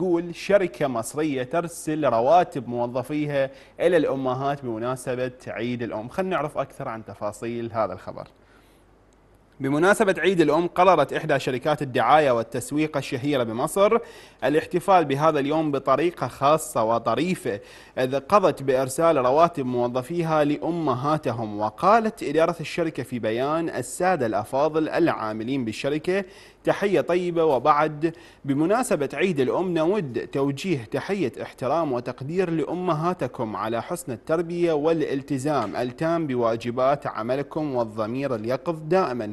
تقول شركة مصرية ترسل رواتب موظفيها إلى الأمهات بمناسبة عيد الأم خلينا نعرف أكثر عن تفاصيل هذا الخبر بمناسبة عيد الأم قررت إحدى شركات الدعاية والتسويق الشهيرة بمصر الاحتفال بهذا اليوم بطريقة خاصة وطريفة إذ قضت بإرسال رواتب موظفيها لأمهاتهم وقالت إدارة الشركة في بيان السادة الأفاضل العاملين بالشركة تحية طيبة وبعد بمناسبة عيد الأم نود توجيه تحية احترام وتقدير لأمهاتكم على حسن التربية والالتزام التام بواجبات عملكم والضمير اليقظ دائما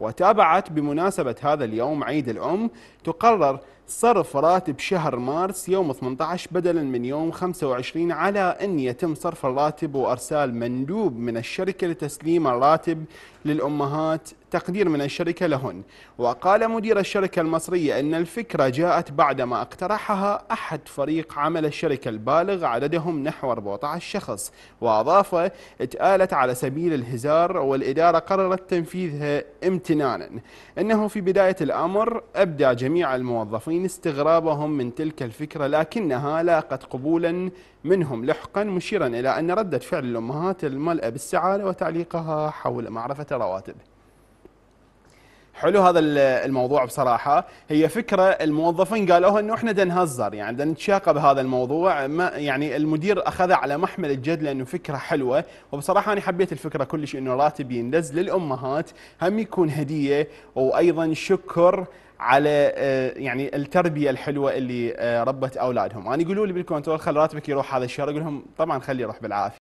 وتابعت بمناسبة هذا اليوم عيد الأم تقرر صرف راتب شهر مارس يوم 18 بدلا من يوم 25 على أن يتم صرف الراتب وأرسال مندوب من الشركة لتسليم الراتب للأمهات تقدير من الشركة لهن وقال مدير الشركة المصرية أن الفكرة جاءت بعدما اقترحها أحد فريق عمل الشركة البالغ عددهم نحو 14 شخص وأضاف اتآلت على سبيل الهزار والإدارة قررت تنفيذها امتى امتنانا أنه في بداية الأمر أبدى جميع الموظفين استغرابهم من تلك الفكرة لكنها لاقت قبولا منهم لحقا مشيرا إلى أن ردة فعل الأمهات الملأة بالسعادة وتعليقها حول معرفة الرواتب. حلو هذا الموضوع بصراحه هي فكره الموظفين قالوها انه احنا دنهزر يعني بدنا بهذا الموضوع ما يعني المدير اخذها على محمل الجد لانه فكره حلوه وبصراحه انا حبيت الفكره كلش انه راتب يندز للامهات هم يكون هديه وايضا شكر على آه، يعني التربيه الحلوه اللي آه، ربت اولادهم انا يقولوا لي بالكنترول خل راتبك يروح هذا الشهر اقول لهم طبعا خليه يروح بالعافيه